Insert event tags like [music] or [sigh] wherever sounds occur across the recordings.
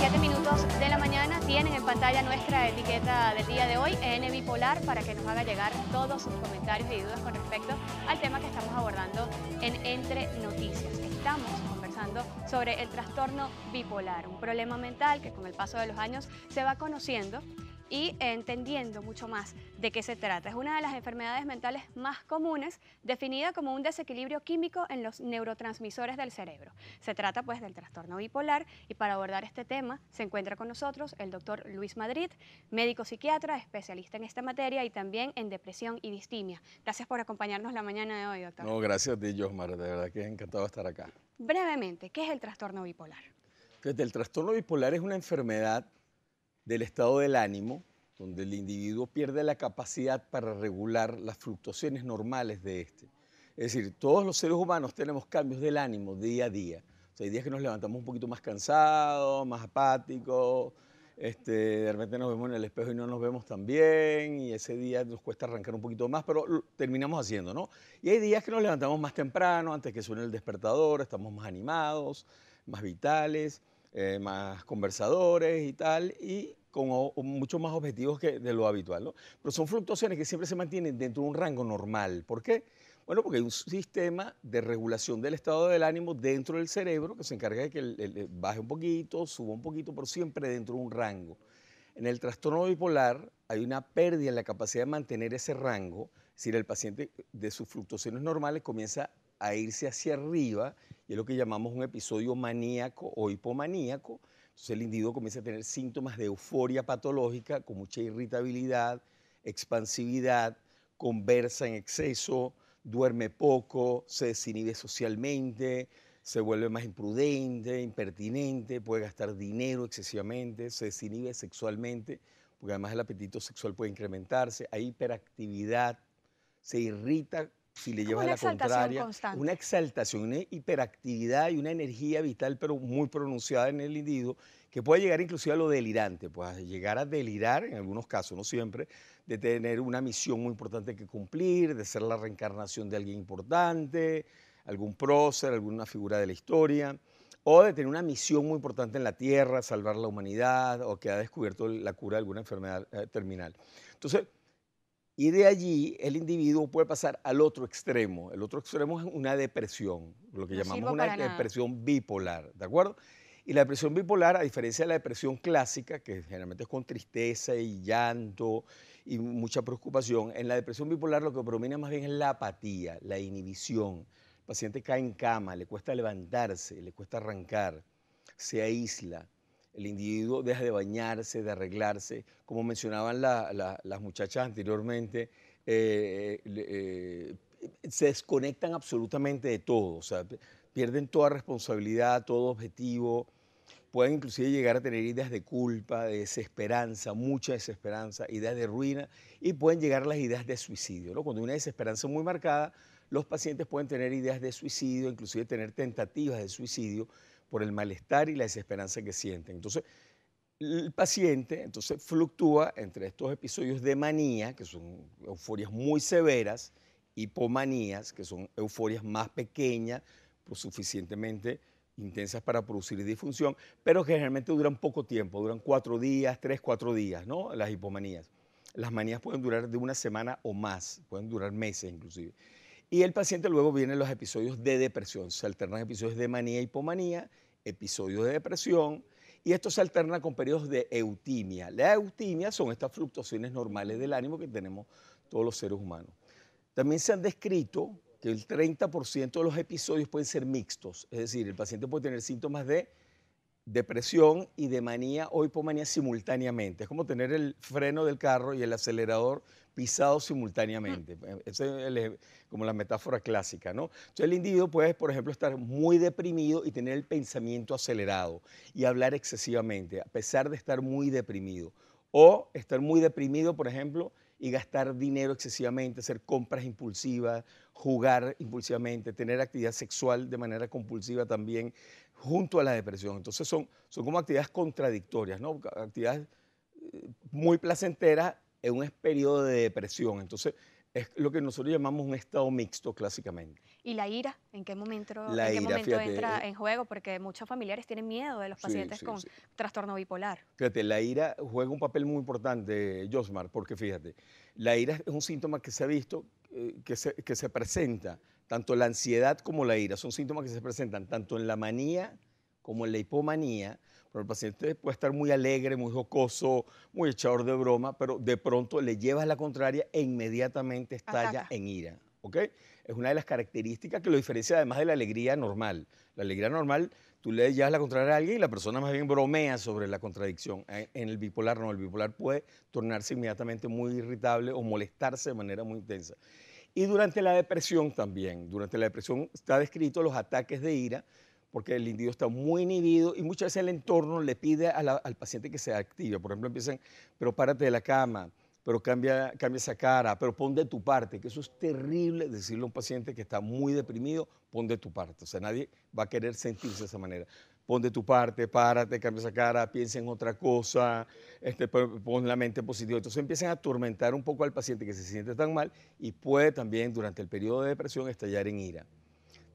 7 minutos de la mañana tienen en pantalla nuestra etiqueta del día de hoy, EN Bipolar, para que nos haga llegar todos sus comentarios y dudas con respecto al tema que estamos abordando en Entre Noticias. Estamos conversando sobre el trastorno bipolar, un problema mental que con el paso de los años se va conociendo y entendiendo mucho más de qué se trata. Es una de las enfermedades mentales más comunes, definida como un desequilibrio químico en los neurotransmisores del cerebro. Se trata pues del trastorno bipolar y para abordar este tema se encuentra con nosotros el doctor Luis Madrid, médico psiquiatra, especialista en esta materia y también en depresión y distimia. Gracias por acompañarnos la mañana de hoy, doctor. No, gracias a ti, Josmar, de verdad que es encantado estar acá. Brevemente, ¿qué es el trastorno bipolar? el trastorno bipolar es una enfermedad del estado del ánimo, donde el individuo pierde la capacidad para regular las fluctuaciones normales de este. Es decir, todos los seres humanos tenemos cambios del ánimo día a día. hay días que nos levantamos un poquito más cansados, más apáticos, este, de repente nos vemos en el espejo y no nos vemos tan bien, y ese día nos cuesta arrancar un poquito más, pero terminamos haciendo, ¿no? Y hay días que nos levantamos más temprano, antes que suene el despertador, estamos más animados, más vitales. Eh, más conversadores y tal, y con muchos mucho más objetivos que de lo habitual. ¿no? Pero son fluctuaciones que siempre se mantienen dentro de un rango normal. ¿Por qué? Bueno, porque hay un sistema de regulación del estado del ánimo dentro del cerebro que se encarga de que el, baje un poquito, suba un poquito, pero siempre dentro de un rango. En el trastorno bipolar hay una pérdida en la capacidad de mantener ese rango, es decir, el paciente de sus fluctuaciones normales comienza a irse hacia arriba y es lo que llamamos un episodio maníaco o hipomaníaco. Entonces el individuo comienza a tener síntomas de euforia patológica con mucha irritabilidad, expansividad, conversa en exceso, duerme poco, se desinhibe socialmente, se vuelve más imprudente, impertinente, puede gastar dinero excesivamente, se desinhibe sexualmente, porque además el apetito sexual puede incrementarse, hay hiperactividad, se irrita si le lleva a la contraria, una exaltación, una hiperactividad y una energía vital, pero muy pronunciada en el individuo, que puede llegar inclusive a lo delirante, pues llegar a delirar, en algunos casos, no siempre, de tener una misión muy importante que cumplir, de ser la reencarnación de alguien importante, algún prócer, alguna figura de la historia, o de tener una misión muy importante en la Tierra, salvar la humanidad, o que ha descubierto la cura de alguna enfermedad eh, terminal. Entonces, y de allí el individuo puede pasar al otro extremo. El otro extremo es una depresión, lo que llamamos una depresión bipolar, ¿de acuerdo? Y la depresión bipolar, a diferencia de la depresión clásica, que generalmente es con tristeza y llanto y mucha preocupación, en la depresión bipolar lo que predomina más bien es la apatía, la inhibición. El paciente cae en cama, le cuesta levantarse, le cuesta arrancar, se aísla, el individuo deja de bañarse, de arreglarse. Como mencionaban las muchachas anteriormente, eh, eh, se desconectan absolutamente de todo, o sea, pierden toda responsabilidad, todo objetivo, pueden inclusive llegar a tener ideas de culpa, de desesperanza, mucha desesperanza, ideas de ruina y pueden llegar a las ideas de suicidio. ¿no? Cuando hay una desesperanza muy marcada, los pacientes pueden tener ideas de suicidio, inclusive tener tentativas de suicidio por el malestar y la desesperanza que sienten. Entonces, el paciente entonces fluctúa entre estos episodios de manía, que son euforias muy severas, hipomanías, que son euforias más pequeñas, pues, suficientemente intensas para producir disfunción, pero que generalmente duran poco tiempo, duran cuatro días, tres, cuatro días, ¿no? Las hipomanías. Las manías pueden durar de una semana o más, pueden durar meses inclusive. Y el paciente luego viene los episodios de depresión. Se alternan episodios de manía, hipomanía, episodios de depresión. Y esto se alterna con periodos de eutimia. La eutimia son estas fluctuaciones normales del ánimo que tenemos todos los seres humanos. También se han descrito que el 30% de los episodios pueden ser mixtos. Es decir, el paciente puede tener síntomas de depresión y de manía o hipomanía simultáneamente. Es como tener el freno del carro y el acelerador, pisados simultáneamente. Mm. E, Esa es como la metáfora clásica, ¿no? Entonces el individuo puede, por ejemplo, estar muy deprimido y tener el pensamiento acelerado y hablar excesivamente, a pesar de estar muy deprimido. O estar muy deprimido, por ejemplo, y gastar dinero excesivamente, hacer compras impulsivas, jugar impulsivamente, tener actividad sexual de manera compulsiva también, junto a la depresión. Entonces son, son como actividades contradictorias, ¿no? Actividades eh, muy placenteras es un periodo de depresión. Entonces, es lo que nosotros llamamos un estado mixto clásicamente. ¿Y la ira? ¿En qué momento, momento entra eh, en juego? Porque muchos familiares tienen miedo de los pacientes con trastorno bipolar. Fíjate, la ira juega un papel muy importante, Josmar, porque fíjate, la ira es un síntoma que se ha visto, eh, que se presenta, tanto la ansiedad como la ira, son síntomas que se presentan tanto en la manía como en la hipomanía, pero el paciente puede estar muy alegre, muy jocoso, muy echador de broma, pero de pronto le llevas la contraria e inmediatamente estalla en ira. ¿Ok? Es una de las características que lo diferencia además de la alegría normal. La alegría normal, tú le llevas la contraria a alguien y la persona más bien bromea sobre la contradicción. Eh, en el bipolar no, el bipolar puede tornarse inmediatamente muy irritable o molestarse de manera muy intensa. Y durante la depresión también, durante la depresión está descrito los ataques de ira porque el individuo está muy inhibido y muchas veces el entorno le pide al paciente que se active. Por ejemplo, empiezan, pero párate de la cama, pero cambia, cambia esa cara, pero pon de tu parte, que eso es terrible decirle a un paciente que está muy deprimido, pon de tu parte. O sea, nadie va a querer sentirse de esa manera. Pon de tu parte, párate, cambia esa cara, piensa en otra cosa, este, pon la mente positiva. Entonces empiezan a atormentar un poco al paciente que se siente tan mal y puede también durante el periodo de depresión estallar en ira.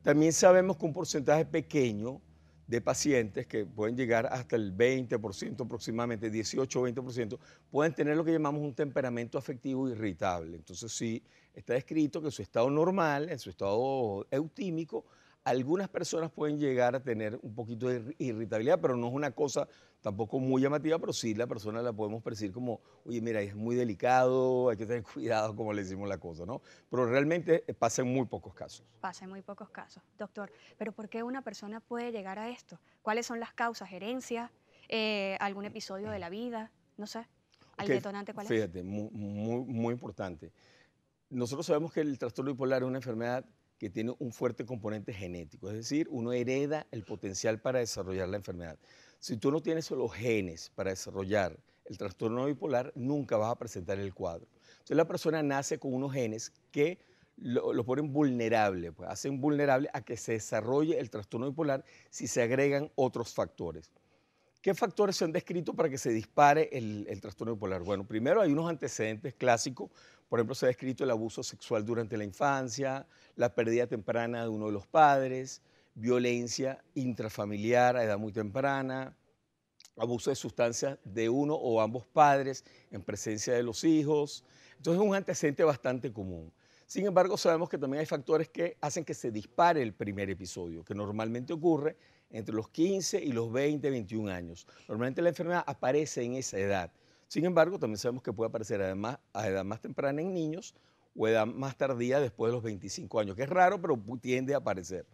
También sabemos que un porcentaje pequeño de pacientes que pueden llegar hasta el 20% aproximadamente, 18 o 20%, pueden tener lo que llamamos un temperamento afectivo irritable. Entonces sí, está escrito que su estado normal, en su estado eutímico, algunas personas pueden llegar a tener un poquito de irritabilidad, pero no es una cosa tampoco muy llamativa, pero sí la persona la podemos percibir como, oye, mira, es muy delicado, hay que tener [laughs] cuidado, como le decimos la cosa, ¿no? Pero realmente eh, pasa en muy pocos casos. Pasa en muy pocos casos. Doctor, ¿pero por qué una persona puede llegar a esto? ¿Cuáles son las causas? ¿Herencia? Eh, ¿Algún episodio de la vida? No sé. ¿Al detonante cuál fíjate, muy, muy importante. Nosotros sabemos que el trastorno bipolar es una enfermedad que tiene un fuerte componente genético, es decir, uno hereda el potencial para desarrollar la enfermedad. Si tú no tienes los genes para desarrollar el trastorno bipolar, nunca vas a presentar el cuadro. Entonces la persona nace con unos genes que lo, ponen vulnerable, pues hacen vulnerable a que se desarrolle el trastorno bipolar si se agregan otros factores. ¿Qué factores se han descrito para que se dispare el, trastorno bipolar? Bueno, primero hay unos antecedentes clásicos. Por ejemplo, se ha descrito el abuso sexual durante la infancia, la pérdida temprana de uno de los padres, violencia intrafamiliar a edad muy temprana, abuso de sustancias de uno o ambos padres en presencia de los hijos. Entonces es un antecedente bastante común. Sin embargo, sabemos que también hay factores que hacen que se dispare el primer episodio, que normalmente ocurre entre los 15 y los 20, 21 años. Normalmente la enfermedad aparece en esa edad. Sin embargo, también sabemos que puede aparecer además a edad más temprana en niños o edad más tardía después de los 25 años, que es raro, pero tiende a aparecer.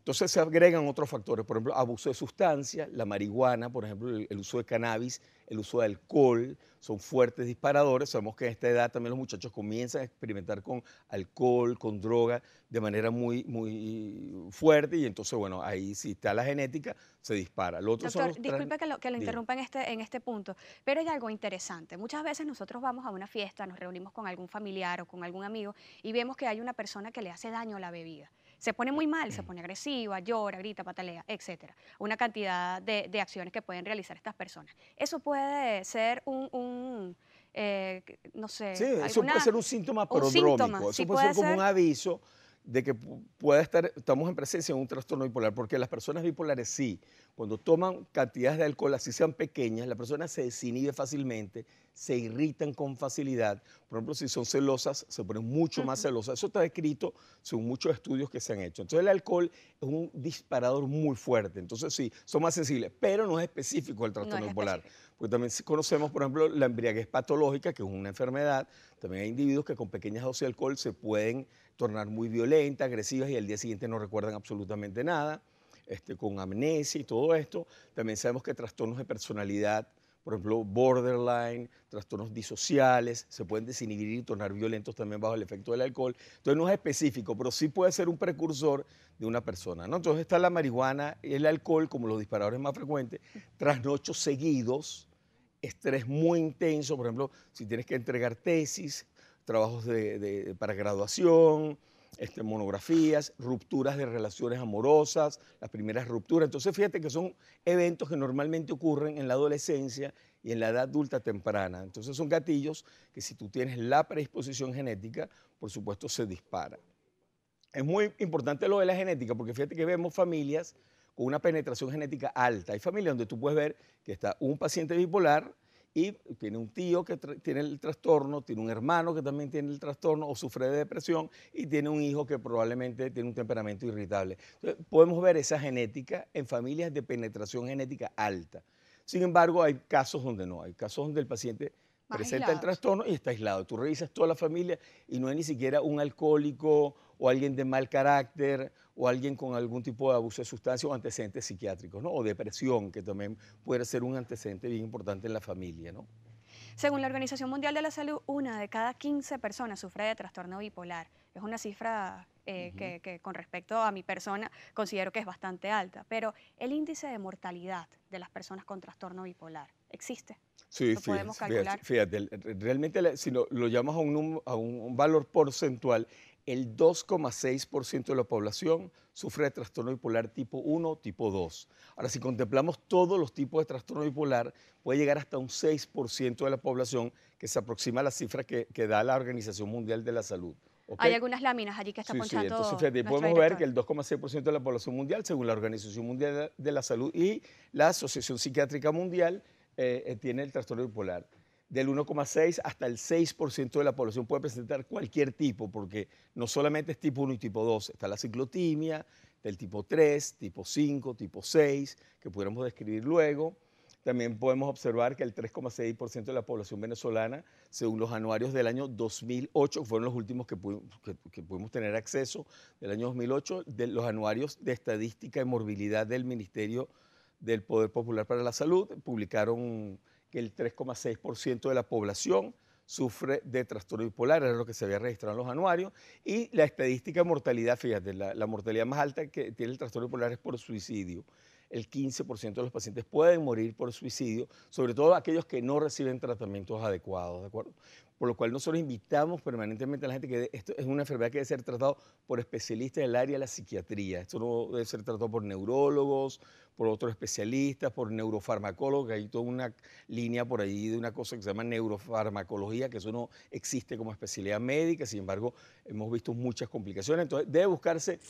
Entonces se agregan otros factores, por ejemplo, abuso de sustancias, la marihuana, por ejemplo, el, uso de cannabis, el uso de alcohol, son fuertes disparadores. Sabemos que en esta edad también los muchachos comienzan a experimentar con alcohol, con droga, de manera muy, muy fuerte y entonces, bueno, ahí si está la genética, se dispara. otro Doctor, disculpe que lo, que interrumpa en este, en este punto, pero hay algo interesante. Muchas veces nosotros vamos a una fiesta, nos reunimos con algún familiar o con algún amigo y vemos que hay una persona que le hace daño a la bebida se pone muy mal, se pone agresiva, llora, grita, patalea, etcétera. Una cantidad de, acciones que pueden realizar estas personas. Eso puede ser un, eh, no sé. Sí, eso puede ser un síntoma prodrómico, eso puede ser como un aviso de que pueda estar, estamos en presencia de un trastorno bipolar, porque las personas bipolares sí, cuando toman cantidades de alcohol, así sean pequeñas, la persona se desinhibe fácilmente, se irritan con facilidad, por ejemplo, si son celosas, se ponen mucho más celosas, eso está descrito según muchos estudios que se han hecho. Entonces el alcohol es un disparador muy fuerte, entonces sí, son más sensibles, pero no es específico el trastorno bipolar, porque también conocemos, por ejemplo, la embriaguez patológica, que es una enfermedad, también hay individuos que con pequeñas dosis de alcohol se pueden tornar muy violentas, agresivas y al día siguiente no recuerdan absolutamente nada, este, con amnesia y todo esto. También sabemos que trastornos de personalidad, por ejemplo, borderline, trastornos disociales, se pueden desinhibir y tornar violentos también bajo el efecto del alcohol. Entonces no es específico, pero sí puede ser un precursor de una persona. ¿no? Entonces está la marihuana y el alcohol como los disparadores más frecuentes, tras trasnochos seguidos estrés muy intenso, por ejemplo, si tienes que entregar tesis, trabajos para graduación, este, monografías, rupturas de relaciones amorosas, las primeras rupturas. Entonces, fíjate que son eventos que normalmente ocurren en la adolescencia y en la edad adulta temprana. Entonces, son gatillos que si tú tienes la predisposición genética, por supuesto, se dispara. Es muy importante lo de la genética, porque fíjate que vemos familias una penetración genética alta. Hay familias donde tú puedes ver que está un paciente bipolar y tiene un tío que tiene el trastorno, tiene un hermano que también tiene el trastorno o sufre de depresión y tiene un hijo que probablemente tiene un temperamento irritable. Entonces, podemos ver esa genética en familias de penetración genética alta. Sin embargo, hay casos donde no, hay casos donde el paciente presenta el trastorno y está aislado. Tú revisas toda la familia y no hay ni siquiera un alcohólico o alguien de mal carácter o alguien con algún tipo de abuso de sustancia o antecedentes psiquiátricos, ¿no? O depresión, que también puede ser un antecedente bien importante en la familia, ¿no? Según la Organización Mundial de la Salud, una de cada 15 personas sufre de trastorno bipolar. Es una cifra eh, que, con respecto a mi persona considero que es bastante alta, pero el índice de mortalidad de las personas con trastorno bipolar existe. Sí, Fíjate, realmente si lo llamamos a un, a un valor porcentual, el 2,6% de la población sufre de trastorno bipolar tipo 1, tipo 2. Ahora, si contemplamos todos los tipos de trastorno bipolar, puede llegar hasta un 6% de la población, que se aproxima a la cifra que, da la Organización Mundial de la Salud. Hay algunas láminas allí que está sí, ponchando. Sí, entonces fíjate, podemos ver que el 2,6% de la población mundial, según la Organización Mundial de la Salud y la Asociación Psiquiátrica Mundial, eh, eh, tiene el trastorno bipolar. Del 1,6 hasta el 6% de la población puede presentar cualquier tipo, porque no solamente es tipo 1 y tipo 2, está la ciclotimia, del tipo 3, tipo 5, tipo 6, que pudiéramos describir luego. También podemos observar que el 3,6% de la población venezolana, según los anuarios del año 2008, fueron los últimos que pudimos, tener acceso del año 2008, de los anuarios de estadística y morbilidad del Ministerio de del Poder Popular para la Salud publicaron que el 3,6% de la población sufre de trastorno bipolar, es lo que se había registrado en los anuarios, y la estadística de mortalidad, fíjate, la, mortalidad más alta que tiene el trastorno bipolar es por suicidio. El 15% de los pacientes pueden morir por suicidio, sobre todo aquellos que no reciben tratamientos adecuados, ¿de acuerdo? por lo cual nosotros invitamos permanentemente a la gente que esto es una enfermedad que debe ser tratado por especialistas del área de la psiquiatría. Esto no debe ser tratado por neurólogos, por otros especialistas, por neurofarmacólogos, hay toda una línea por ahí de una cosa que se llama neurofarmacología, que eso no existe como especialidad médica, sin embargo, hemos visto muchas complicaciones. Entonces, debe buscarse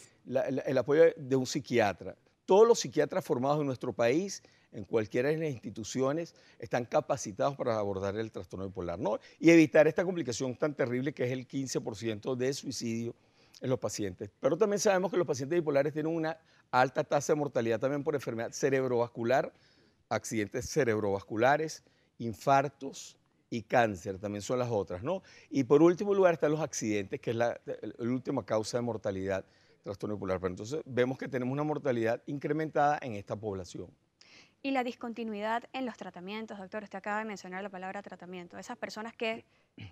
el apoyo de un psiquiatra. Todos los psiquiatras formados en nuestro país en cualquiera de las instituciones están capacitados para abordar el trastorno bipolar ¿no? y evitar esta complicación tan terrible que es el 15% de suicidio en los pacientes. Pero también sabemos que los pacientes bipolares tienen una alta tasa de mortalidad también por enfermedad cerebrovascular, accidentes cerebrovasculares, infartos y cáncer, también son las otras, ¿no? Y por último lugar están los accidentes, que es la, última causa de mortalidad, trastorno bipolar. entonces vemos que tenemos una mortalidad incrementada en esta población. Y la discontinuidad en los tratamientos, doctor, usted acaba de mencionar la palabra tratamiento. Esas personas que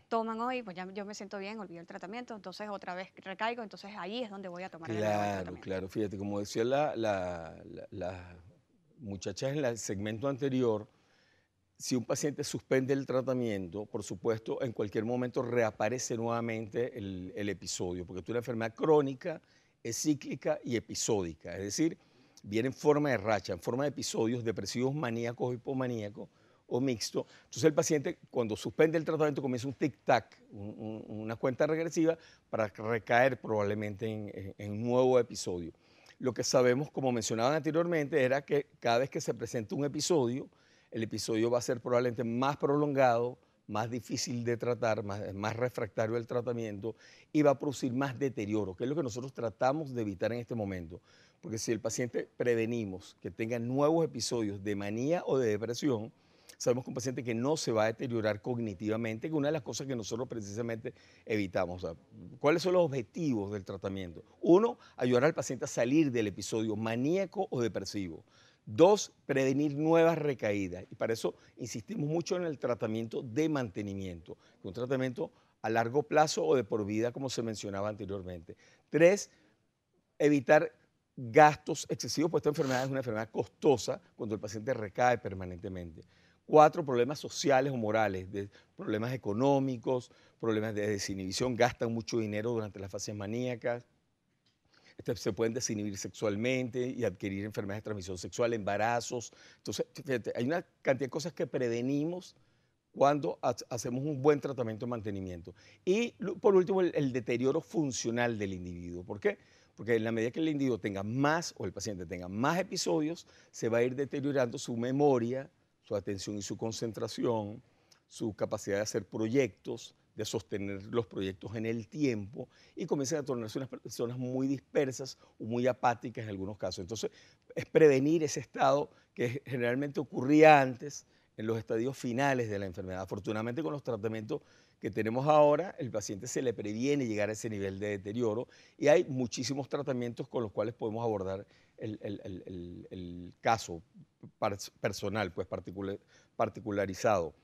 toman hoy, pues ya yo me siento bien, olvido el tratamiento, entonces otra vez recaigo, entonces ahí es donde voy a tomar claro, el tratamiento. Claro, fíjate, como decía la, la, muchacha en el segmento anterior, si un paciente suspende el tratamiento, por supuesto, en cualquier momento reaparece nuevamente el, el episodio, porque es una enfermedad crónica, es cíclica y episódica, es decir, viene en forma de racha, en forma de episodios depresivos maníacos, hipomaníacos o mixto. Entonces el paciente cuando suspende el tratamiento comienza un tic-tac, una cuenta regresiva para recaer probablemente en, en un nuevo episodio. Lo que sabemos, como mencionaban anteriormente, era que cada vez que se presenta un episodio, el episodio va a ser probablemente más prolongado, más difícil de tratar, más, refractario el tratamiento y va a producir más deterioro, que es lo que nosotros tratamos de evitar en este momento. Porque si el paciente prevenimos que tenga nuevos episodios de manía o de depresión, sabemos que un paciente que no se va a deteriorar cognitivamente, que una de las cosas que nosotros precisamente evitamos. ¿Cuáles son los objetivos del tratamiento? Uno, ayudar al paciente a salir del episodio maníaco o depresivo. Dos, prevenir nuevas recaídas. Y para eso insistimos mucho en el tratamiento de mantenimiento, un tratamiento a largo plazo o de por vida, como se mencionaba anteriormente. Tres, evitar gastos excesivos, pues esta enfermedad es una enfermedad costosa cuando el paciente recae permanentemente. Cuatro, problemas sociales o morales, problemas económicos, problemas de desinhibición, gastan mucho dinero durante las fases maníacas se pueden desinhibir sexualmente y adquirir enfermedades de transmisión sexual, embarazos. Entonces, hay una cantidad de cosas que prevenimos cuando hacemos un buen tratamiento de mantenimiento. Y por último, el deterioro funcional del individuo. ¿Por qué? Porque en la medida que el individuo tenga más o el paciente tenga más episodios, se va a ir deteriorando su memoria, su atención y su concentración, su capacidad de hacer proyectos, de sostener los proyectos en el tiempo y comienzan a tornarse unas personas muy dispersas o muy apáticas en algunos casos. Entonces, es prevenir ese estado que generalmente ocurría antes en los estadios finales de la enfermedad. Afortunadamente, con los tratamientos que tenemos ahora, el paciente se le previene llegar a ese nivel de deterioro y hay muchísimos tratamientos con los cuales podemos abordar el, caso personal, pues particularizado.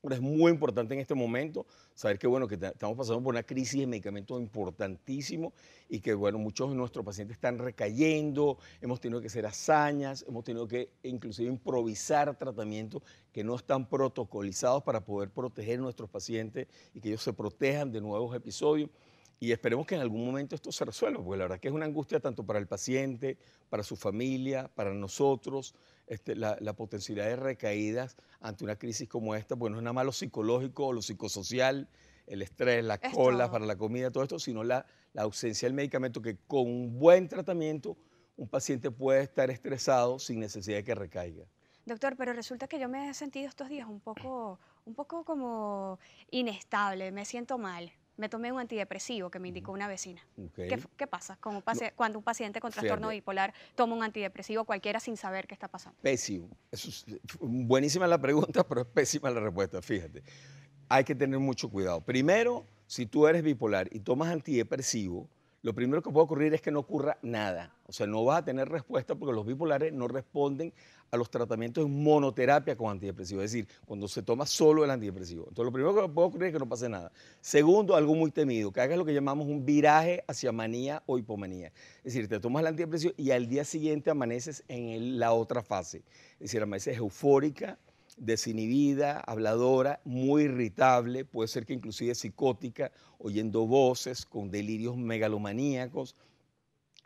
Pero es muy importante en este momento saber que, bueno, que estamos pasando por una crisis de medicamentos importantísimo y que, bueno, muchos de nuestros pacientes están recayendo, hemos tenido que hacer hazañas, hemos tenido que inclusive improvisar tratamientos que no están protocolizados para poder proteger a nuestros pacientes y que ellos se protejan de nuevos episodios. Y esperemos que en algún momento esto se resuelva, porque la verdad que es una angustia tanto para el paciente, para su familia, para nosotros, este, la, potencialidad de recaídas ante una crisis como esta, pues no es nada más lo psicológico, lo psicosocial, el estrés, las cola para la comida, todo esto, sino la, la ausencia del medicamento que con un buen tratamiento un paciente puede estar estresado sin necesidad de que recaiga. Doctor, pero resulta que yo me he sentido estos días un poco, un poco como inestable, me siento mal me tomé un antidepresivo que me indicó una vecina. ¿Qué, pasa cuando un paciente con trastorno bipolar toma un antidepresivo cualquiera sin saber qué está pasando? Pésimo. es, buenísima la pregunta, [laughs] pero es pésima la respuesta, fíjate. Hay que tener mucho cuidado. Primero, si tú eres bipolar y tomas antidepresivo, lo primero que puede ocurrir es que no ocurra nada. O sea, no vas a tener respuesta porque los bipolares no responden a los tratamientos en monoterapia con antidepresivo es decir, cuando se toma solo el antidepresivo. Entonces, lo primero que puedo creer es que no pase nada. Segundo, algo muy temido, que haga lo que llamamos un viraje hacia manía o hipomanía. Es decir, te tomas el antidepresivo y al día siguiente amaneces en la otra fase. Es decir, amaneces eufórica, desinhibida, habladora, muy irritable, puede ser que inclusive psicótica, oyendo voces, con delirios megalomaníacos,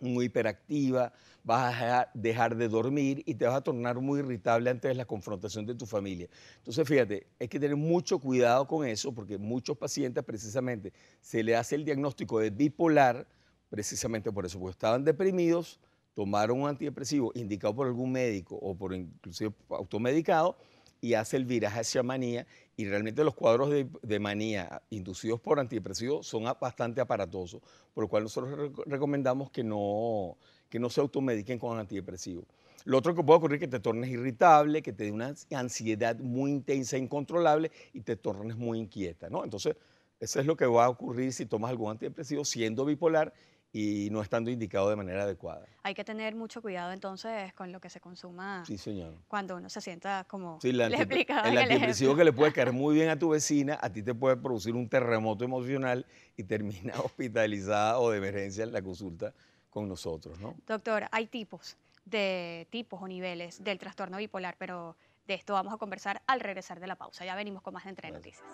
muy hiperactiva, vas a dejar de dormir y te vas a tornar muy irritable antes de la confrontación de tu familia. Entonces, fíjate, hay que tener mucho cuidado con eso porque muchos pacientes precisamente se le hace el diagnóstico de bipolar precisamente por eso, porque estaban deprimidos, tomaron un antidepresivo indicado por algún médico o por inclusive automedicado y hace el viraje hacia manía y realmente los cuadros de, manía inducidos por antidepresivos son bastante aparatosos, por lo cual nosotros recomendamos que no, que no se automediquen con antidepresivos. Lo otro que puede ocurrir es que te tornes irritable, que te dé una ansiedad muy intensa, e incontrolable y te tornes muy inquieta, ¿no? Entonces, eso es lo que va a ocurrir si tomas algún antidepresivo siendo bipolar y no estando indicado de manera adecuada. Hay que tener mucho cuidado entonces con lo que se consuma. Sí, señor. Cuando uno se sienta como sí, le explicaba. [laughs] que le puede caer muy bien a tu vecina, a ti te puede producir un terremoto emocional y termina [laughs] hospitalizada o de emergencia en la consulta con nosotros, ¿no? Doctor, hay tipos de tipos o niveles del trastorno bipolar, pero de esto vamos a conversar al regresar de la pausa. Ya venimos con más de Entre Noticias.